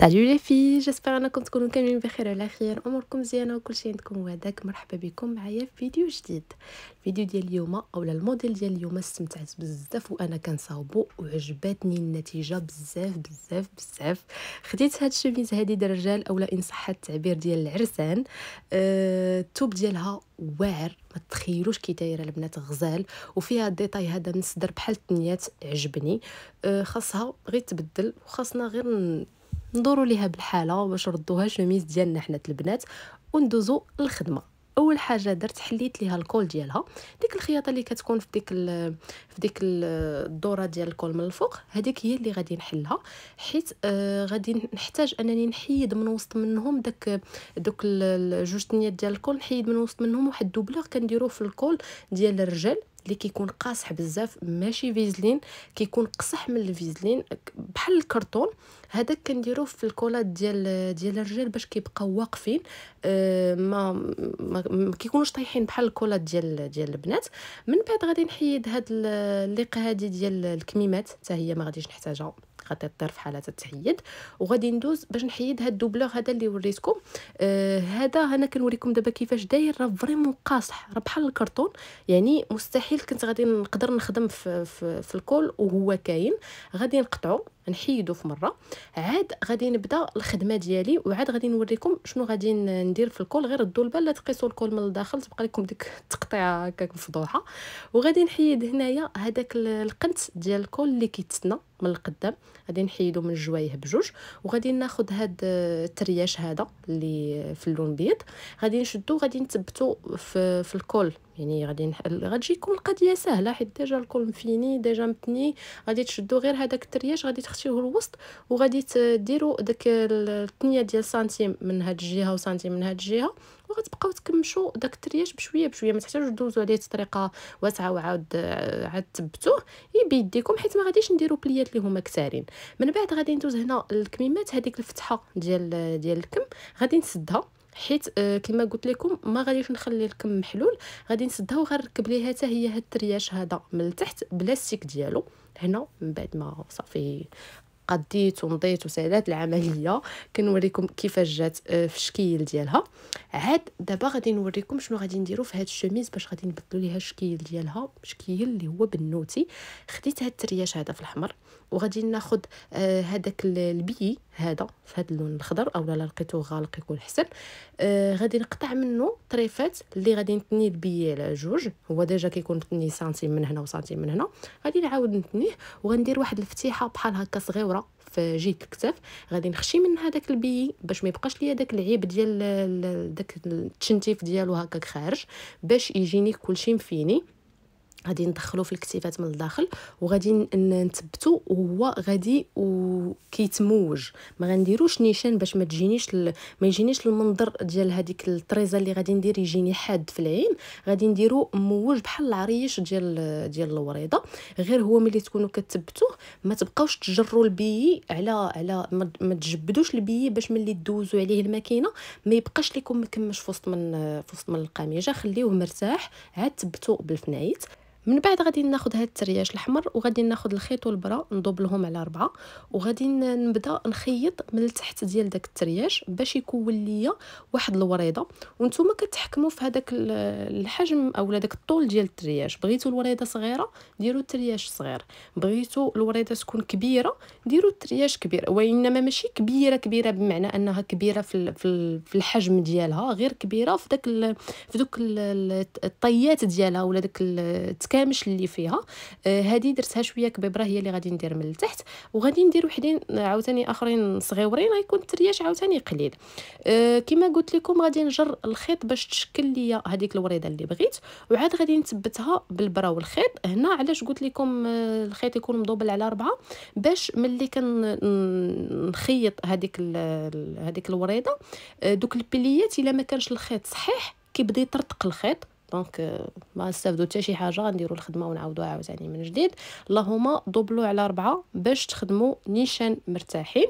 سالو لي في جيسبر انكم تكونوا كاملين بخير وعلى خير اموركم مزيانه وكل شيء عندكم وهداك مرحبا بكم معايا في فيديو جديد الفيديو ديال اليوم اولا الموديل ديال اليوم استمتعت بزاف وانا كنصاوبو وعجبتني النتيجه بزاف بزاف بزاف خديت هاد الشميز هادي ديال الرجال اولا ان صح التعبير ديال العرسان أه التوب ديالها واعر ما تخيلوش كي دايره البنات غزال وفيها الديتاي هذا من الصدر بحال التنيات عجبني أه خاصها غير تبدل وخاصنا غير ندورو ليها بالحاله باش ردوها شوميز ديالنا حنا البنات وندوزو للخدمه اول حاجه درت حليت ليها الكول ديالها ديك الخياطه اللي كتكون في ديك في ديك الدوره ديال الكول من الفوق هذيك هي اللي غادي نحلها حيت آه غادي نحتاج انني نحيد من وسط منهم داك دوك الجوج تنيات ديال الكول نحيد من وسط منهم واحد الدوبلور كنديروه في الكول ديال الرجال اللي كيكون قاصح بزاف ماشي فيزلين كيكون قصح من الفيزلين بحال الكرتون هذاك كنديروه في الكولات ديال ديال الرجال باش كيبقاو واقفين آه، ما ما كيكونوش طايحين بحال الكولات ديال ديال البنات من بعد غادي نحيد هاد اللقه هادي ديال الكميمات حتى هي ما غاديش نحتاجها خطيط الطرف في حاله التحيد وغادي ندوز باش نحيد هاد الدوبلور هذا اللي وريتكم آه انا كنوريكم دابا كيفاش داير راه فريمون قاصح راه بحال الكرتون يعني مستحيل كنت غادي نقدر نخدم في, في, في الكول وهو كاين غادي نقطعو نحيدو في مره عاد غادي نبدا الخدمه ديالي وعاد غادي نوريكم شنو غادي ندير في الكول غير ردوا البال لا تقيسوا الكول من الداخل تبقى لكم ديك التقطيعه هكاك مفضوحه وغادي نحيد هنايا هذاك القنت ديال الكول اللي كيتسنى من القدام غادي نحيدو من الجوايه بجوج وغادي ناخذ هاد الترياش هذا اللي في اللون بيض غادي نشدو غادي نثبتو في, في الكول يعني غادي نحل غتجيكم القضيه سهله حيت ديجا الكل مفيني ديجا متني غادي تشدو غير هذاك الترياج غادي تخشيوه الوسط وغادي ديروا داك الثنيه ديال سنتيم من هاد الجهه وسنتيم من هاد الجهه وغتبقاو تكمشوا داك الترياج بشويه بشويه ما تحتاجوش دوزوا عليه بطريقه واسعه وعاود عاد تثبتوه بيديكم حيت ما غاديش نديروا بليات اللي هما كثارين من بعد غادي ندوز هنا الكميمات هذيك الفتحه ديال ديال الكم غادي نسدها حيت آه، كما قلت لكم ما غاديش نخلي الكم محلول غادي نسدها وغنركب ليها حتى هي هاد الترياش هذا من التحت بلاستيك ديالو هنا من بعد ما صافي قديت ونضيت وسالات العمليه كنوريكم كيفاش جات آه، في الشكل ديالها عاد دابا غادي نوريكم شنو غادي نديرو في هاد الشوميز باش غادي نبدلو ليها الشكل ديالها الشكيل اللي هو بنوتي خديت هاد الترياش هذا في الاحمر وغادي ناخذ آه، هذاك البي هذا في هذا اللون الاخضر اولا لقيتو غالق يكون حسن آه غادي نقطع منه طريفات اللي غادي نتني البي على جوج هو ديجا كيكون تني سنتيم من هنا وسنتيم من هنا غادي نعاود نتنيه وغندير واحد الفتيحه بحال هكا صغيره في جهه الكتاف غادي نخشي من هذاك البي باش ما يبقاش ليا داك العيب ديال داك التشنتيف ديالو هكاك خارج باش يجيني كلشي مفيني غادي ندخلو في الكتيفات من الداخل وغادي نثبتو وهو غادي وكيتموج ما غنديروش نيشان باش ما تجينيش ال... ما يجينيش المنظر ديال هذيك الطريزه اللي غادي ندير يجيني حاد في العين غادي نديرو موج بحال العريش ديال ديال الوريضه غير هو ملي تكونوا كتثبتوه ما تبقاوش تجروا البي على على ما تجبدوش البي باش ملي تدوزوا عليه الماكينه ما يبقاش لكم مكمش في وسط من في وسط من القميجه خليوه مرتاح عاد ثبتوه بالفنايت من بعد غادي ناخذ هاد الترياج الاحمر وغادي ناخذ الخيط والبرا لهم على ربعة وغادي نبدا نخيط من التحت ديال داك الترياج باش يكون ليا واحد الوريضه وانتم كتحكموا في هذاك الحجم اولا داك الطول ديال الترياج بغيتوا الوريضه صغيره ديروا الترياج صغير بغيتوا الوريضه تكون كبيره ديروا الترياج كبير وانما ماشي كبيره كبيره بمعنى انها كبيره في في الحجم ديالها غير كبيره في داك في دوك الطيات ديالها ولا داك التكامل الهامش اللي فيها هذه آه، درتها شويه كبيبره هي اللي غادي ندير من التحت وغادي ندير وحدين عاوتاني اخرين صغيورين غيكون الترياش عاوتاني قليل آه، كما قلت لكم غادي نجر الخيط باش تشكل ليا هذيك الوريده اللي بغيت وعاد غادي نثبتها بالبرا والخيط هنا علاش قلت لكم آه، الخيط يكون مضوبل على ربعة باش ملي كنخيط هذيك هذيك الوريده دوك البليات الا ما كانش الخيط صحيح كيبدا يطرطق الخيط دونك ما نستافدو حتى شي حاجه نديرو الخدمه ونعاودو عاوتاني من جديد اللهم دوبلو على ربعة باش تخدمو نيشان مرتاحين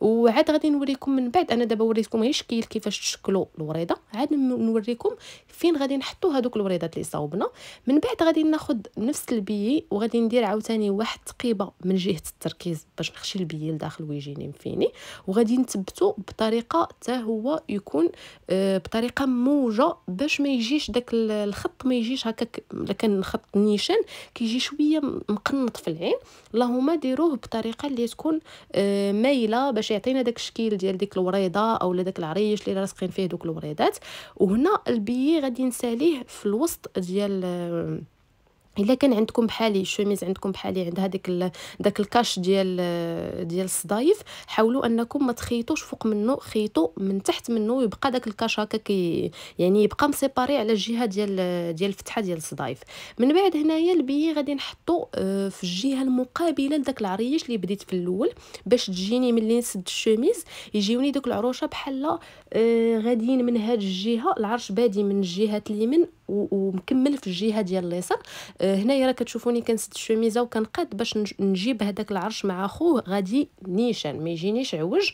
وعاد غادي نوريكم من بعد انا دابا وريتكم غير شكل كيفاش تشكلوا الوريده عاد نوريكم فين غادي نحطو هذوك الوريدات اللي صاوبنا من بعد غادي ناخد نفس البيي وغادي ندير عاوتاني واحد تقيبه من جهه التركيز باش نخشي البيي لداخل ويجيني مفيني وغادي نثبتو بطريقه حتى هو يكون بطريقه موجه باش ما يجيش داك الخط ما يجيش هكاك الا كان خط نيشان كيجي شويه مقنط في العين اللهم ديروه بطريقه اللي تكون آه، مايله باش يعطينا داك الشكل ديال ديك الوريضه اولا داك العريش اللي راسقين فيه دوك الوريضات وهنا البيي غادي نساليه في الوسط ديال آه، الا كان عندكم بحالي الشوميز عندكم بحالي عندها هذيك داك الكاش ديال ديال الصدايف حاولوا انكم ما تخيطوش فوق منه خيطوا من تحت منه ويبقى داك الكاش هكا كي يعني يبقى مسيباري على الجهه ديال ديال الفتحه ديال الصدايف من بعد هنايا البيي غادي نحطو آه، في الجهه المقابله لداك العريش اللي بديت في الاول باش تجيني ملي نسد الشوميز يجيوني دوك العروشه بحال آه، غاديين من هاد الجهه العرش بادي من جهه اليمين ومكمل في الجهه ديال اليسار آه، هنايا راه كتشوفوني كنسد الشوميزه وكنقاد باش نجيب هذاك العرش مع خوه غادي نيشان ما يجينيش عوج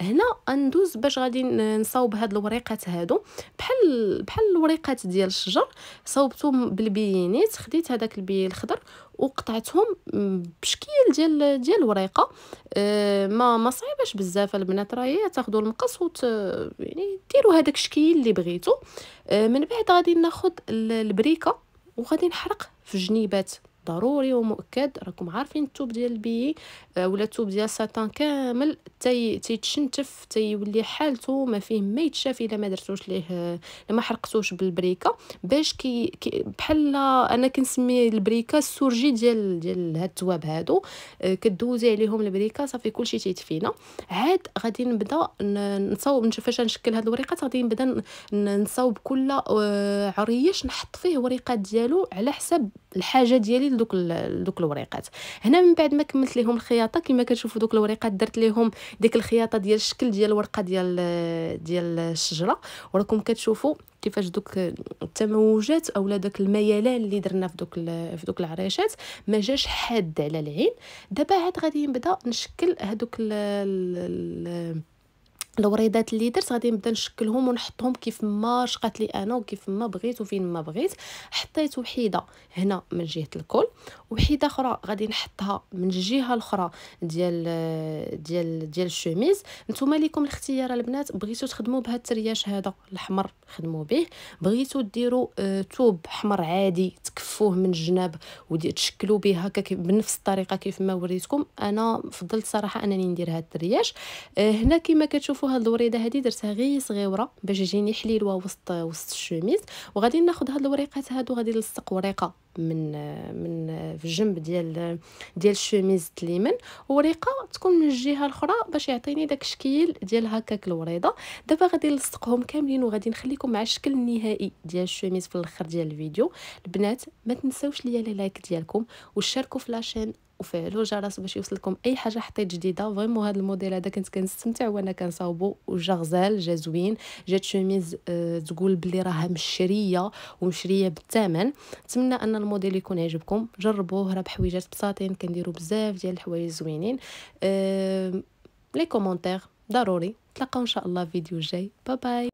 هنا ندوز باش غادي نصاوب هاد الوريقات هادو بحال بحال الوريقات ديال الشجر صوبتهم بالبينات خديت هذاك البي الخضر وقطعتهم بشكل ديال ديال الوريقه أه ما ما صعيباش بزاف البنات راهي تاخذوا المقص وت يعني ديروا هذاك الشكل اللي بغيتو آه، من بعد غادي ناخد البريكه وغادي نحرق في جنيبات ضروري ومؤكد راكم عارفين التوب ديال البيي آه، ولا التوب ديال ساتان كامل تي تيتشنتف تيولي حالته ما فيه ما يتشاف الا ما درتوش ليه آه، الا ما حرقتوش بالبريكه باش كي, كي بحال انا كنسمي البريكه السورجي ديال ديال هاد التواب هادو آه، كدوزي عليهم البريكه صافي كلشي تيتفينا عاد غادي نبدا نصاوب نشوف فاش نشكل هاد الوريقات غادي نبدا نصاوب كل عريش نحط فيه وريقات ديالو على حسب الحاجه ديالي دوك دوك الوريقات هنا من بعد ما كملت ليهم الخياطه كما كتشوفوا دوك الوريقات درت ليهم ديك الخياطه ديال الشكل ديال الورقه ديال ديال الشجره وراكم كتشوفوا كيفاش دوك التموجات اولا داك الميلان اللي درنا في دوك في دوك العريشات ما جاش حاد على العين دابا عاد غادي نبدا نشكل هذوك الوريدات اللي درت غادي نبدا نشكلهم ونحطهم كيف ما شقات لي انا وكيف ما بغيت وفين ما بغيت حطيت وحيده هنا من جهه الكل وحيده اخرى غادي نحطها من الجهه الاخرى ديال ديال ديال الشوميز نتوما ليكم الاختيار البنات بغيتو تخدموا بهذا الترياش هذا الاحمر خدموا به بغيتو ديروا آه، توب احمر عادي تكفوه من الجناب وتشكلوا به هكا بنفس الطريقه كيف ما وريتكم انا فضلت صراحه انني ندير هذا الترياش آه، هنا كما كتشوفوا هاد الوريده هادي درتها غير صغيره باش يجيني حليلوه وسط وسط الشوميز وغادي ناخد هاد الوريقات هادو غادي نلصق وريقه من من في الجنب ديال ديال الشوميز تليمن وريقه تكون من الجهه الاخرى باش يعطيني داك الشكل ديال هكاك الوريده دابا غادي نلصقهم كاملين وغادي نخليكم مع الشكل النهائي ديال الشوميز في الاخر ديال الفيديو البنات ما تنساوش ليا لي لايك ديالكم وشاركوا في لاشين وفيه الجرس باش يوصلكم اي حاجه حطيت جديده فريمون هذا الموديل هذا كنت كنستمتع وانا كنصاوبو وجا غزال جا زوين جات شوميز أه تقول بلي راها مشريه ومشريه بالثمن نتمنى ان الموديل يكون عجبكم جربوه راه بحويجات بساطين كنديروا بزاف ديال الحوايج زوينين أه لي كومونتير ضروري نتلاقاو ان شاء الله فيديو جاي باي باي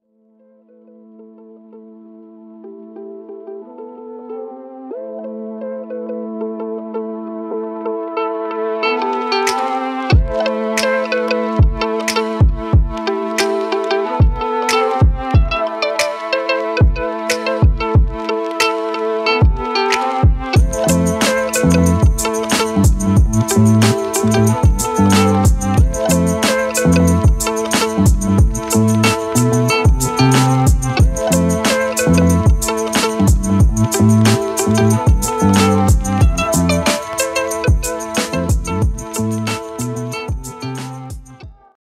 Thank you.